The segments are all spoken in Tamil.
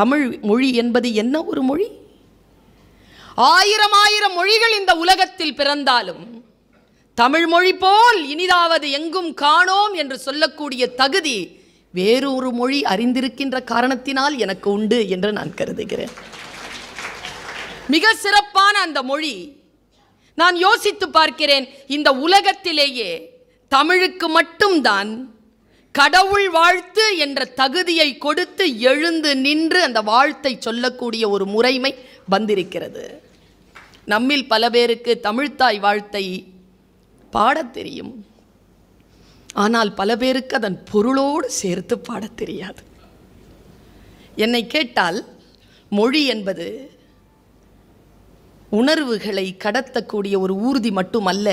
தமிழ் மொழி என்பது என்ன ஒரு மொழி ஆயிரம் ஆயிரம் மொழிகள் இந்த உலகத்தில் பிறந்தாலும் தமிழ் மொழி போல் இனிதாவது எங்கும் காணோம் என்று சொல்லக்கூடிய தகுதி வேறு ஒரு மொழி அறிந்திருக்கின்ற காரணத்தினால் எனக்கு உண்டு என்று நான் கருதுகிறேன் மிக சிறப்பான அந்த மொழி நான் யோசித்து பார்க்கிறேன் இந்த உலகத்திலேயே தமிழுக்கு மட்டும்தான் கடவுள் வாழ்த்து என்ற தகுதியை கொடுத்து எழுந்து நின்று அந்த வாழ்த்தை சொல்லக்கூடிய ஒரு முறைமை வந்திருக்கிறது நம்மில் பல பேருக்கு தமிழ்த்தாய் வாழ்த்தை பாடத் தெரியும் ஆனால் பல பேருக்கு அதன் பொருளோடு சேர்த்து பாடத் தெரியாது என்னை கேட்டால் மொழி என்பது உணர்வுகளை கடத்தக்கூடிய ஒரு ஊர்தி மட்டுமல்ல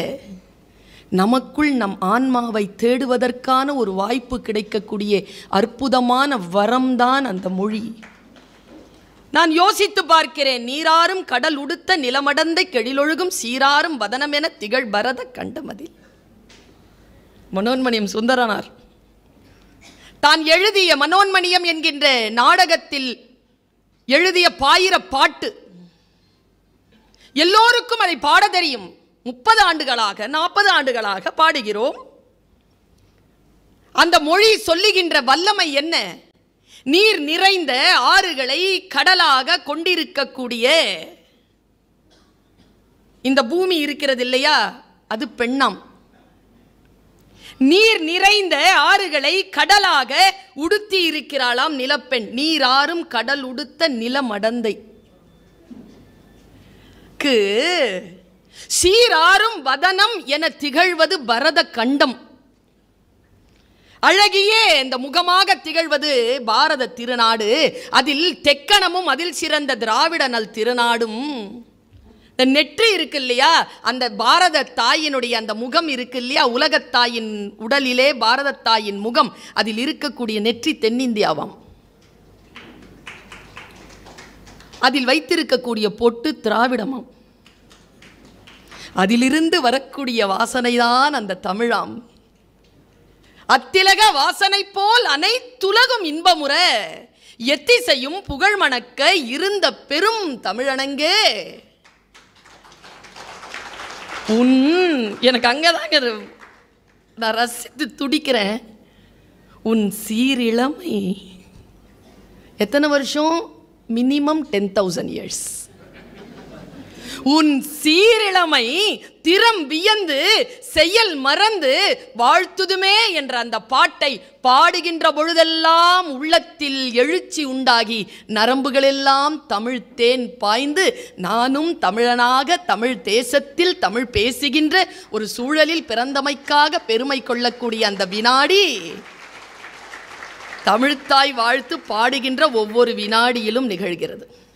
நமக்குள் நம் ஆன்மாவை தேடுவதற்கான ஒரு வாய்ப்பு கிடைக்கக்கூடிய அற்புதமான வரம்தான் அந்த மொழி நான் யோசித்து பார்க்கிறேன் நீராறும் கடல் உடுத்த நிலமடந்தை கெழிலொழுகும் சீராறும் வதனமென திகழ் பரத கண்டமதில் மனோன்மணியம் சுந்தரனார் தான் எழுதிய மனோன்மணியம் என்கின்ற நாடகத்தில் எழுதிய பாயிர பாட்டு எல்லோருக்கும் அதை பாட தெரியும் முப்பது ஆண்டுகளாக நாற்பது ஆண்டுகளாக பாடுகிறோம் அந்த மொழி சொல்லுகின்ற வல்லமை என்ன நீர் நிறைந்த ஆறுகளை கடலாக கொண்டிருக்கக்கூடிய இந்த பூமி இருக்கிறது இல்லையா அது பெண்ணாம் நீர் நிறைந்த ஆறுகளை கடலாக உடுத்தி இருக்கிறாளாம் நிலப்பெண் நீர் ஆறும் கடல் உடுத்த நிலமடந்தைக்கு சீராரும் வதனம் என திகழ்வது பரத கண்டம் அழகியே இந்த முகமாக திகழ்வது பாரத திருநாடு அதில் தெக்கணமும் அதில் சிறந்த திராவிட நல் திருநாடும் இந்த நெற்றி இருக்கு இல்லையா அந்த பாரத தாயினுடைய அந்த முகம் இருக்கு இல்லையா உலகத்தாயின் உடலிலே பாரத தாயின் முகம் அதில் இருக்கக்கூடிய நெற்றி தென்னிந்தியாவாம் அதில் வைத்திருக்கக்கூடிய பொட்டு திராவிடமாம் அதிலிருந்து வரக்கூடிய வாசனை தான் அந்த தமிழாம் அத்திலக வாசனை போல் அனைத்துலகும் இன்பமுறை எத்திசையும் புகழ் மணக்க இருந்த பெரும் தமிழனங்கே உன் எனக்கு அங்கதாங்க நான் ரசித்து துடிக்கிறேன் உன் சீரிழமை எத்தனை வருஷம் மினிமம் டென் தௌசண்ட் இயர்ஸ் உன் சீரிழமை திறம் வியந்து செயல் மறந்து வாழ்த்துதுமே என்ற அந்த பாட்டை பாடுகின்ற பொழுதெல்லாம் உள்ளத்தில் எழுச்சி உண்டாகி நரம்புகளெல்லாம் தமிழ் தேன் பாய்ந்து நானும் தமிழனாக தமிழ் தேசத்தில் தமிழ் பேசுகின்ற ஒரு சூழலில் பிறந்தமைக்காக பெருமை கொள்ளக்கூடிய அந்த வினாடி தமிழ்த்தாய் வாழ்த்து பாடுகின்ற ஒவ்வொரு வினாடியிலும் நிகழ்கிறது